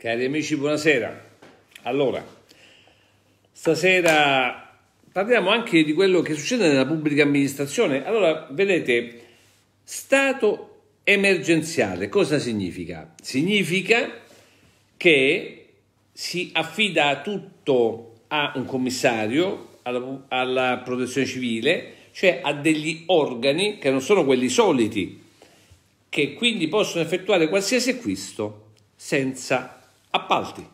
Cari amici, buonasera. Allora, stasera parliamo anche di quello che succede nella pubblica amministrazione. Allora, vedete, stato emergenziale cosa significa? Significa che si affida tutto a un commissario, alla, alla protezione civile, cioè a degli organi che non sono quelli soliti, che quindi possono effettuare qualsiasi acquisto senza Appalti.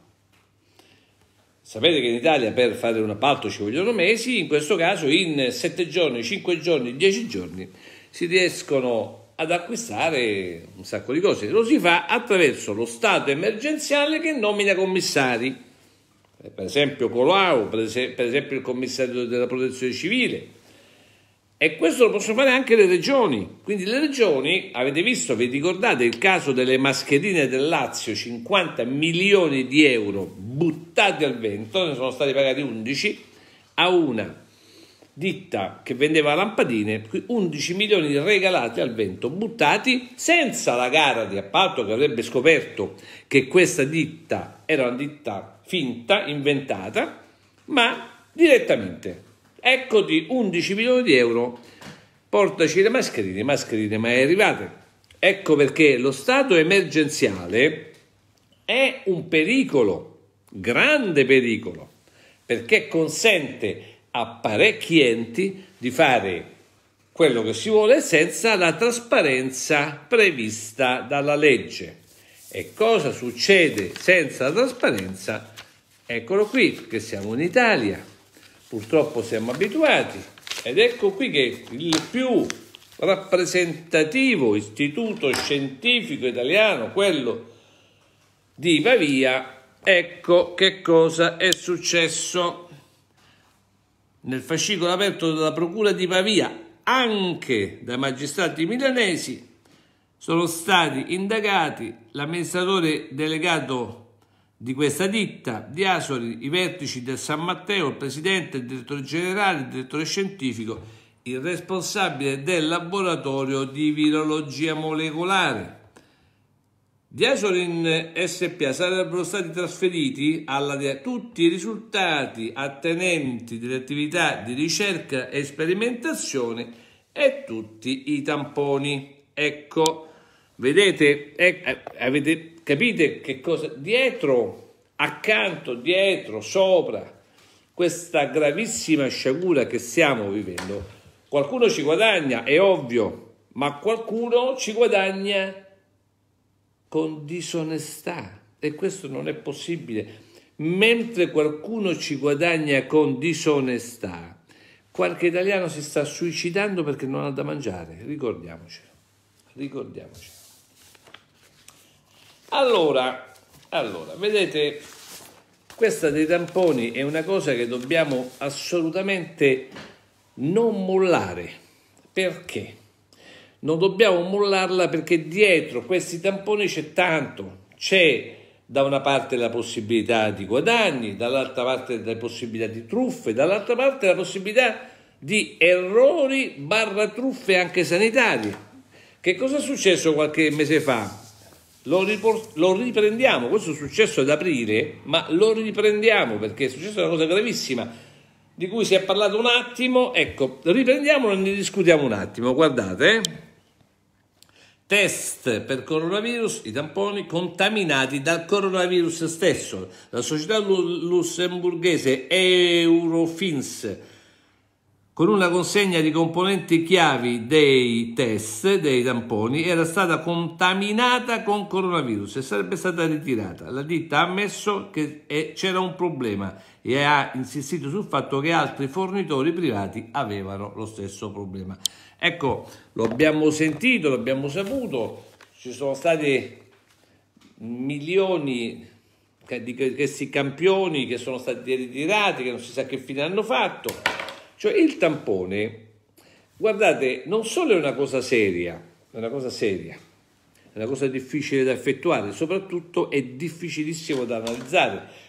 Sapete che in Italia per fare un appalto ci vogliono mesi, in questo caso in 7 giorni, 5 giorni, 10 giorni si riescono ad acquistare un sacco di cose. Lo si fa attraverso lo stato emergenziale che nomina commissari. Eh, per esempio Colau, per esempio il commissario della protezione civile, e questo lo possono fare anche le regioni. Quindi le regioni, avete visto, vi ricordate il caso delle mascherine del Lazio, 50 milioni di euro buttati al vento, ne sono stati pagati 11 a una ditta che vendeva lampadine, 11 milioni regalati al vento, buttati senza la gara di appalto che avrebbe scoperto che questa ditta era una ditta finta, inventata, ma direttamente Ecco di 11 milioni di euro, portaci le mascherine, mascherine mai arrivate. Ecco perché lo stato emergenziale è un pericolo, grande pericolo, perché consente a parecchi enti di fare quello che si vuole senza la trasparenza prevista dalla legge. E cosa succede senza la trasparenza? Eccolo qui, che siamo in Italia. Purtroppo siamo abituati ed ecco qui che il più rappresentativo istituto scientifico italiano, quello di Pavia, ecco che cosa è successo. Nel fascicolo aperto dalla Procura di Pavia, anche dai magistrati milanesi, sono stati indagati l'amministratore delegato di questa ditta, di Asori, i vertici del San Matteo, il presidente, il direttore generale, il direttore scientifico, il responsabile del laboratorio di virologia molecolare. Di Asorin SPA sarebbero stati trasferiti alla DEA tutti i risultati attenenti delle attività di ricerca e sperimentazione e tutti i tamponi. Ecco, vedete, eh, avete Capite che cosa? Dietro, accanto, dietro, sopra questa gravissima sciagura che stiamo vivendo, qualcuno ci guadagna, è ovvio, ma qualcuno ci guadagna con disonestà e questo non è possibile. Mentre qualcuno ci guadagna con disonestà, qualche italiano si sta suicidando perché non ha da mangiare, ricordiamocelo, ricordiamocelo. Allora, allora, vedete, questa dei tamponi è una cosa che dobbiamo assolutamente non mollare. Perché? Non dobbiamo mollarla perché dietro questi tamponi c'è tanto. C'è da una parte la possibilità di guadagni, dall'altra parte la possibilità di truffe, dall'altra parte la possibilità di errori barra truffe anche sanitarie. Che cosa è successo qualche mese fa? Lo, ripor- lo, riprendiamo, questo è successo ad aprile, ma lo riprendiamo perché è successa una cosa gravissima di cui si è parlato un attimo, ecco, riprendiamolo e ne discutiamo un attimo, guardate, eh. test per coronavirus, i tamponi contaminati dal coronavirus stesso, la società lussemburghese Eurofins con una consegna di componenti chiavi dei test, dei tamponi, era stata contaminata con coronavirus e sarebbe stata ritirata. La ditta ha ammesso che eh, c'era un problema e ha insistito sul fatto che altri fornitori privati avevano lo stesso problema. Ecco, lo abbiamo sentito, l'abbiamo saputo, ci sono stati milioni di questi campioni che sono stati ritirati, che non si sa che fine hanno fatto cioè il tampone, guardate, non solo è una cosa seria, è una cosa seria, è una cosa difficile da effettuare, soprattutto è difficilissimo da analizzare.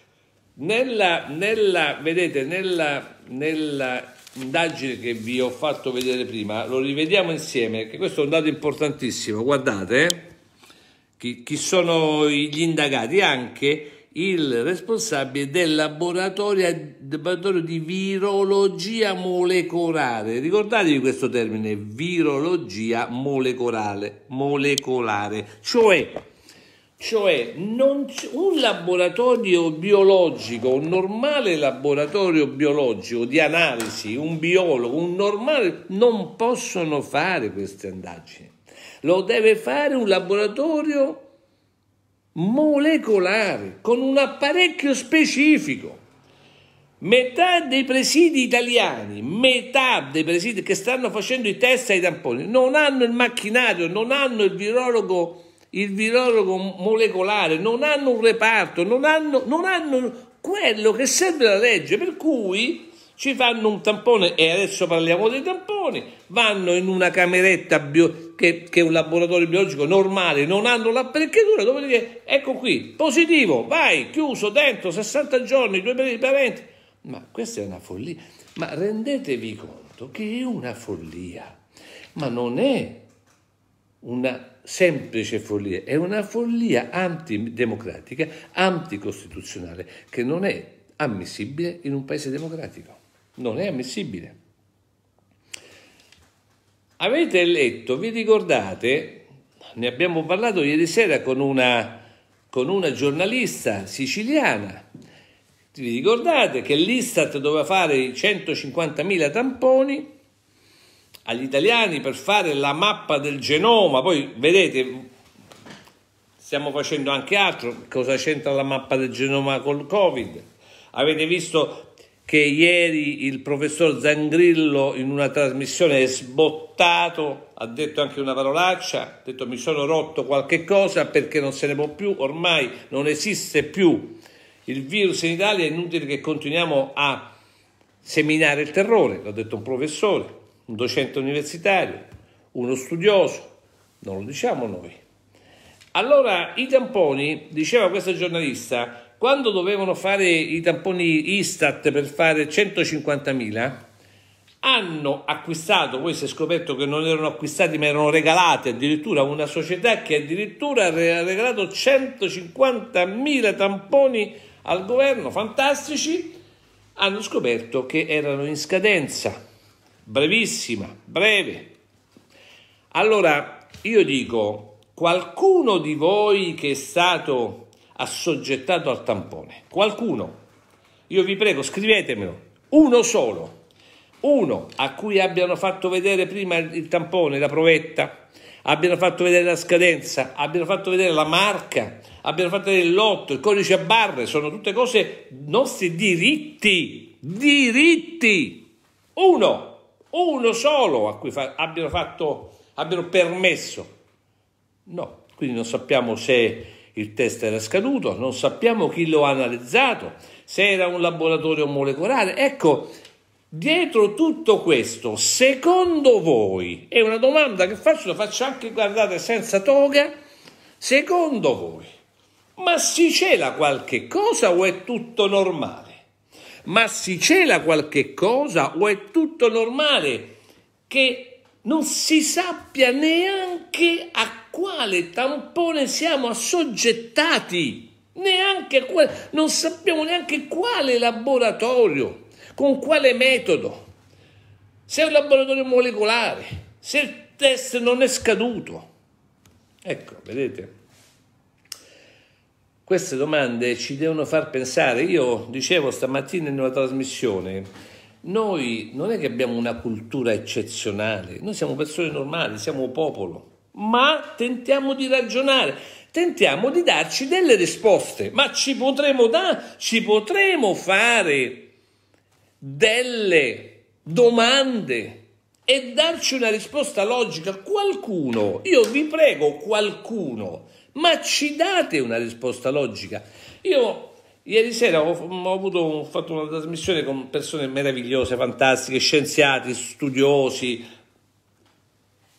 Nella, nella vedete, nella, nella indagine che vi ho fatto vedere prima, lo rivediamo insieme, che questo è un dato importantissimo, guardate, eh? chi, chi sono gli indagati, anche il responsabile del laboratorio, di virologia molecolare. Ricordatevi questo termine, virologia molecolare, molecolare. Cioè, cioè un laboratorio biologico, un normale laboratorio biologico di analisi, un biologo, un normale, non possono fare queste indagini. Lo deve fare un laboratorio molecolare con un apparecchio specifico. Metà dei presidi italiani, metà dei presidi che stanno facendo i test ai tamponi, non hanno il macchinario, non hanno il virologo, il virologo molecolare, non hanno un reparto, non hanno, non hanno quello che serve la legge. Per cui ci fanno un tampone e adesso parliamo dei tamponi, vanno in una cameretta bio, che, che, è un laboratorio biologico normale, non hanno l'apparecchiatura, dopodiché ecco qui, positivo, vai, chiuso, dentro, 60 giorni, due per i parenti. Ma questa è una follia, ma rendetevi conto che è una follia, ma non è una semplice follia, è una follia antidemocratica, anticostituzionale, che non è ammissibile in un paese democratico non è ammissibile. Avete letto, vi ricordate, ne abbiamo parlato ieri sera con una, con una giornalista siciliana, vi ricordate che l'Istat doveva fare i 150.000 tamponi agli italiani per fare la mappa del genoma, poi vedete stiamo facendo anche altro, cosa c'entra la mappa del genoma col Covid? Avete visto che ieri il professor Zangrillo in una trasmissione è sbottato, ha detto anche una parolaccia, ha detto mi sono rotto qualche cosa perché non se ne può più, ormai non esiste più il virus in Italia, è inutile che continuiamo a seminare il terrore, l'ha detto un professore, un docente universitario, uno studioso, non lo diciamo noi. Allora i tamponi, diceva questa giornalista, quando dovevano fare i tamponi Istat per fare 150.000, hanno acquistato, poi si è scoperto che non erano acquistati ma erano regalati addirittura una società che addirittura ha regalato 150.000 tamponi al governo, fantastici, hanno scoperto che erano in scadenza, brevissima, breve. Allora io dico, qualcuno di voi che è stato assoggettato al tampone. Qualcuno, io vi prego, scrivetemelo, uno solo, uno a cui abbiano fatto vedere prima il tampone, la provetta, abbiano fatto vedere la scadenza, abbiano fatto vedere la marca, abbiano fatto vedere il lotto, il codice a barre, sono tutte cose nostri diritti, diritti. Uno, uno solo a cui fa, abbiano, fatto, abbiano permesso. No, quindi non sappiamo se il test era scaduto, non sappiamo chi lo ha analizzato, se era un laboratorio molecolare. Ecco, dietro tutto questo, secondo voi, è una domanda che faccio, la faccio anche guardate senza toga, secondo voi, ma si cela qualche cosa o è tutto normale? Ma si cela qualche cosa o è tutto normale che non si sappia neanche a quale tampone siamo assoggettati, neanche quale, non sappiamo neanche quale laboratorio, con quale metodo, se è un laboratorio molecolare, se il test non è scaduto. Ecco, vedete? Queste domande ci devono far pensare. Io dicevo stamattina in una trasmissione, noi non è che abbiamo una cultura eccezionale, noi siamo persone normali, siamo popolo, ma tentiamo di ragionare, tentiamo di darci delle risposte, ma ci potremo, dare, ci potremo fare delle domande e darci una risposta logica. Qualcuno, io vi prego, qualcuno, ma ci date una risposta logica. Io Ieri sera ho, ho, avuto, ho, fatto una trasmissione con persone meravigliose, fantastiche, scienziati, studiosi,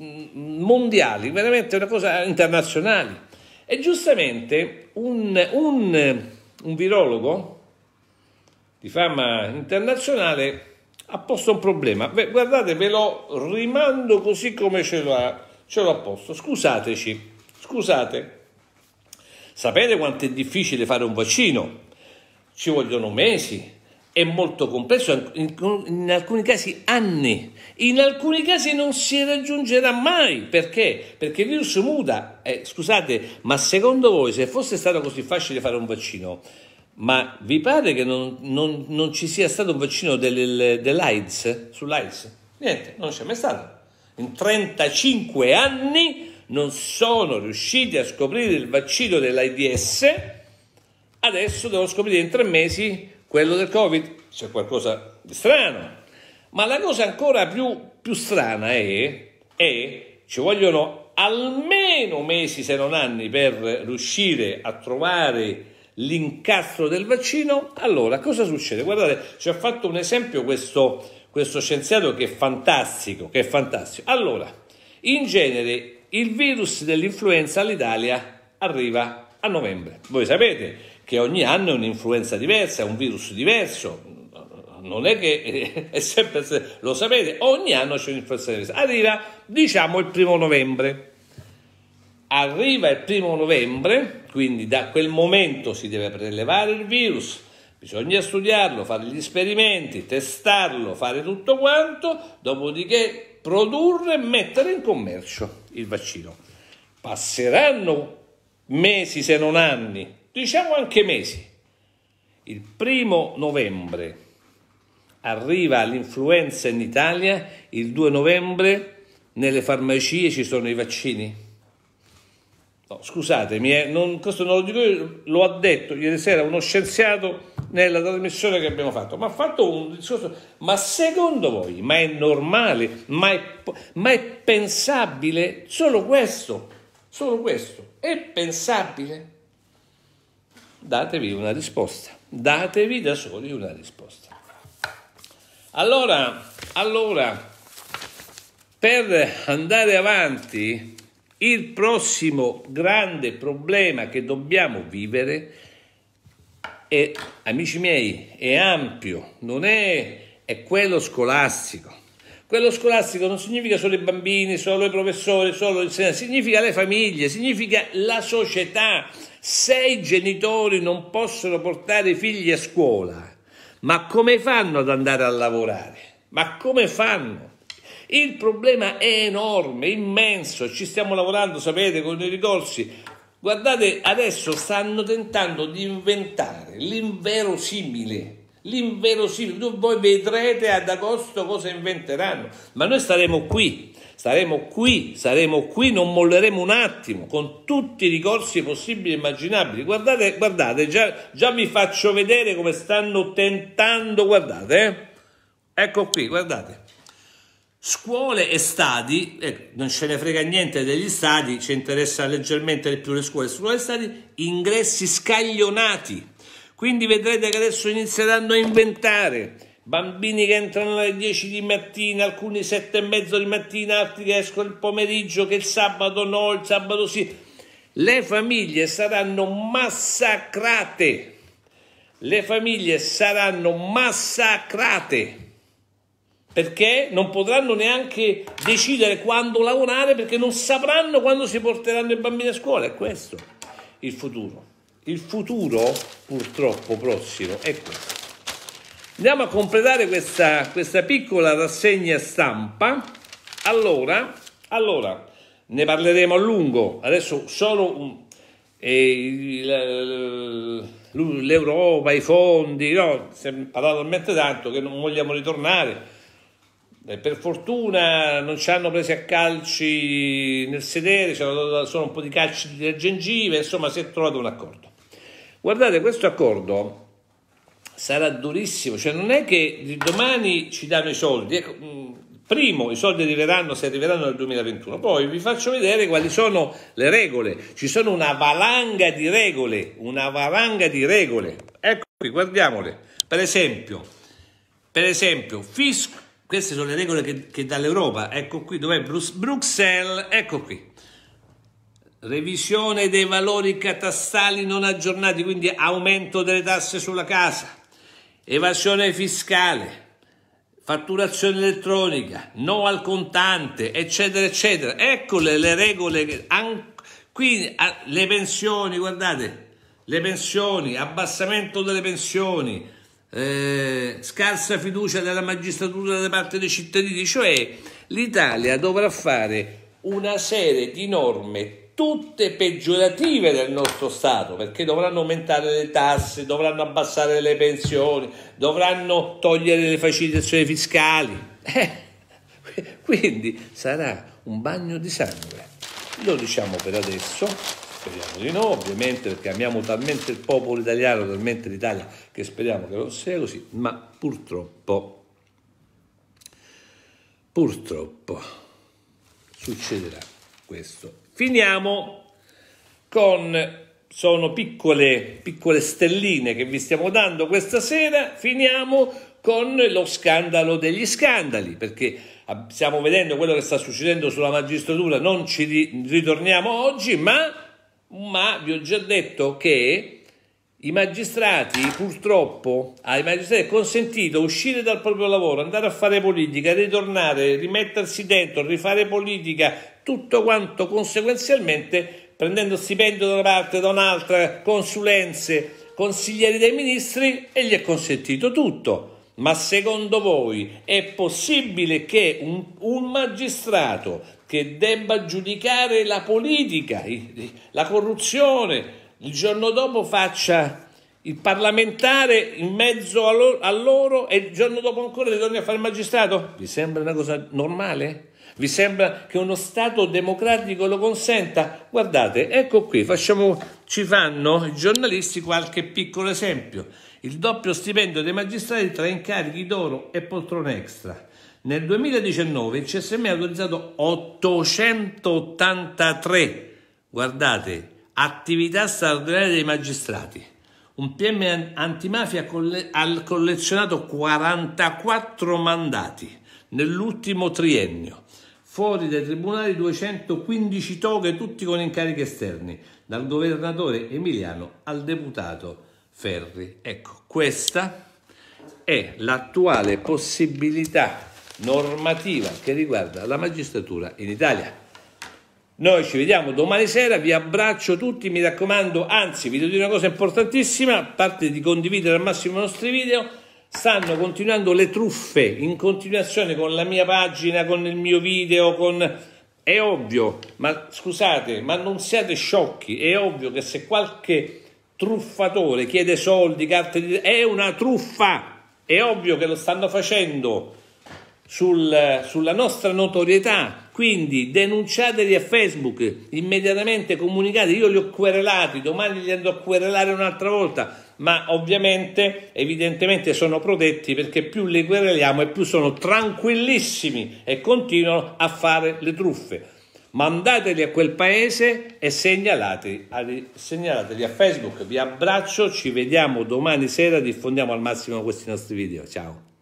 mm, mondiali, veramente una cosa internazionale. E giustamente un, un, un virologo di fama internazionale ha posto un problema. Guardate, ve lo rimando così come ce l'ha, ce l'ha posto. Scusateci, scusate. Sapete quanto è difficile fare un vaccino? ci vogliono mesi, è molto complesso, in, alcuni casi anni, in alcuni casi non si raggiungerà mai. Perché? Perché il virus muta. Eh, scusate, ma secondo voi se fosse stato così facile fare un vaccino, ma vi pare che non, non, non ci sia stato un vaccino dell'AIDS? Sull'AIDS? Niente, non c'è mai stato. In 35 anni non sono riusciti a scoprire il vaccino dell'AIDS adesso devo scoprire in tre mesi quello del Covid, c'è qualcosa di strano. Ma la cosa ancora più, più strana è, che ci vogliono almeno mesi se non anni per riuscire a trovare l'incastro del vaccino, allora cosa succede? Guardate, ci ha fatto un esempio questo, questo scienziato che è fantastico, che è fantastico. Allora, in genere il virus dell'influenza all'Italia arriva a novembre. Voi sapete che ogni anno è un'influenza diversa, è un virus diverso. Non è che eh, è sempre, lo sapete, ogni anno c'è un'influenza diversa. Arriva, diciamo, il primo novembre. Arriva il primo novembre, quindi da quel momento si deve prelevare il virus, bisogna studiarlo, fare gli esperimenti, testarlo, fare tutto quanto, dopodiché produrre e mettere in commercio il vaccino. Passeranno mesi se non anni diciamo anche mesi. Il primo novembre arriva l'influenza in Italia, il 2 novembre nelle farmacie ci sono i vaccini. No, scusatemi, eh, non, questo non lo dico io, lo ha detto ieri sera uno scienziato nella trasmissione che abbiamo fatto, ma ha fatto un discorso, ma secondo voi, ma è normale, ma è, ma è pensabile solo questo, solo questo, è pensabile? datevi una risposta, datevi da soli una risposta. Allora, allora, per andare avanti, il prossimo grande problema che dobbiamo vivere è, amici miei, è ampio, non è, è quello scolastico quello scolastico non significa solo i bambini, solo i professori, solo l'insegnante, significa le famiglie, significa la società. Se i genitori non possono portare i figli a scuola, ma come fanno ad andare a lavorare? Ma come fanno? Il problema è enorme, immenso, ci stiamo lavorando, sapete, con i ricorsi. Guardate, adesso stanno tentando di inventare l'inverosimile l'inverosimile. Voi vedrete ad agosto cosa inventeranno, ma noi staremo qui, staremo qui, saremo qui, non molleremo un attimo, con tutti i ricorsi possibili e immaginabili. Guardate, guardate, già, già vi faccio vedere come stanno tentando, guardate, eh? ecco qui, guardate. Scuole e stadi, eh, non ce ne frega niente degli stadi, ci interessa leggermente di più le scuole, scuole e stadi, ingressi scaglionati quindi vedrete che adesso inizieranno a inventare. Bambini che entrano alle 10 di mattina, alcuni alle 7 e mezzo di mattina, altri che escono il pomeriggio, che il sabato no, il sabato sì. Le famiglie saranno massacrate. Le famiglie saranno massacrate perché non potranno neanche decidere quando lavorare perché non sapranno quando si porteranno i bambini a scuola. È questo il futuro il futuro purtroppo prossimo è questo. Andiamo a completare questa, questa piccola rassegna stampa. Allora, allora, ne parleremo a lungo. Adesso solo un, eh, eh l'Europa, i fondi, no, si è parlato talmente tanto che non vogliamo ritornare. Per fortuna non ci hanno preso a calci nel sedere, ci hanno dato solo un po' di calci di gengive, insomma si è trovato un accordo. Guardate, questo accordo sarà durissimo, cioè non è che domani ci danno i soldi, ecco, mm, primo i soldi arriveranno se arriveranno nel 2021, poi vi faccio vedere quali sono le regole, ci sono una valanga di regole, una valanga di regole, ecco qui, guardiamole, per esempio, per esempio, fisco, queste sono le regole che, che l'Europa, ecco qui, dov'è Brus- Bruxelles, ecco qui, revisione dei valori catastali non aggiornati, quindi aumento delle tasse sulla casa, evasione fiscale, fatturazione elettronica, no al contante, eccetera, eccetera. Ecco le regole. qui le pensioni, guardate, le pensioni, abbassamento delle pensioni, eh, scarsa fiducia della magistratura da parte dei cittadini, cioè l'Italia dovrà fare una serie di norme tutte peggiorative del nostro Stato, perché dovranno aumentare le tasse, dovranno abbassare le pensioni, dovranno togliere le facilitazioni fiscali. Eh, quindi sarà un bagno di sangue. Lo diciamo per adesso, speriamo di no, ovviamente perché amiamo talmente il popolo italiano, talmente l'Italia, che speriamo che non sia così, ma purtroppo, purtroppo succederà questo Finiamo con sono piccole, piccole stelline che vi stiamo dando questa sera, finiamo con lo scandalo degli scandali, perché stiamo vedendo quello che sta succedendo sulla magistratura, non ci ritorniamo oggi, ma, ma vi ho già detto che i magistrati purtroppo ai ah, magistrati è consentito uscire dal proprio lavoro, andare a fare politica, ritornare, rimettersi dentro, rifare politica, tutto quanto conseguenzialmente prendendo stipendio da una parte, e da un'altra, consulenze, consiglieri dei ministri e gli è consentito tutto. Ma secondo voi è possibile che un, un, magistrato che debba giudicare la politica, la corruzione, il giorno dopo faccia il parlamentare in mezzo a loro, a loro e il giorno dopo ancora ritorni a fare il magistrato? Vi sembra una cosa normale? Vi sembra che uno Stato democratico lo consenta? Guardate, ecco qui, facciamo, ci fanno i giornalisti qualche piccolo esempio. Il doppio stipendio dei magistrati tra incarichi d'oro e poltrone extra. Nel 2019 il CSM ha autorizzato 883, guardate, attività straordinarie dei magistrati. Un PM antimafia ha collezionato 44 mandati nell'ultimo triennio Fuori dai tribunali 215 toghe, tutti con incarichi esterni, dal governatore Emiliano al deputato Ferri. Ecco, questa è l'attuale possibilità normativa che riguarda la magistratura in Italia. Noi ci vediamo domani sera, vi abbraccio tutti, mi raccomando, anzi vi devo dire una cosa importantissima, a parte di condividere al massimo i nostri video, stanno continuando le truffe in continuazione con la mia pagina, con il mio video, con... È ovvio, ma scusate, ma non siate sciocchi, è ovvio che se qualche truffatore chiede soldi, carte di... è una truffa, è ovvio che lo stanno facendo sul, sulla nostra notorietà, quindi denunciateli a Facebook, immediatamente comunicate, io li ho querelati, domani li andrò a querelare un'altra volta, ma ovviamente evidentemente sono protetti perché più li quereliamo e più sono tranquillissimi e continuano a fare le truffe. Mandateli a quel paese e segnalateli, segnalateli a Facebook. Vi abbraccio, ci vediamo domani sera, diffondiamo al massimo questi nostri video. Ciao.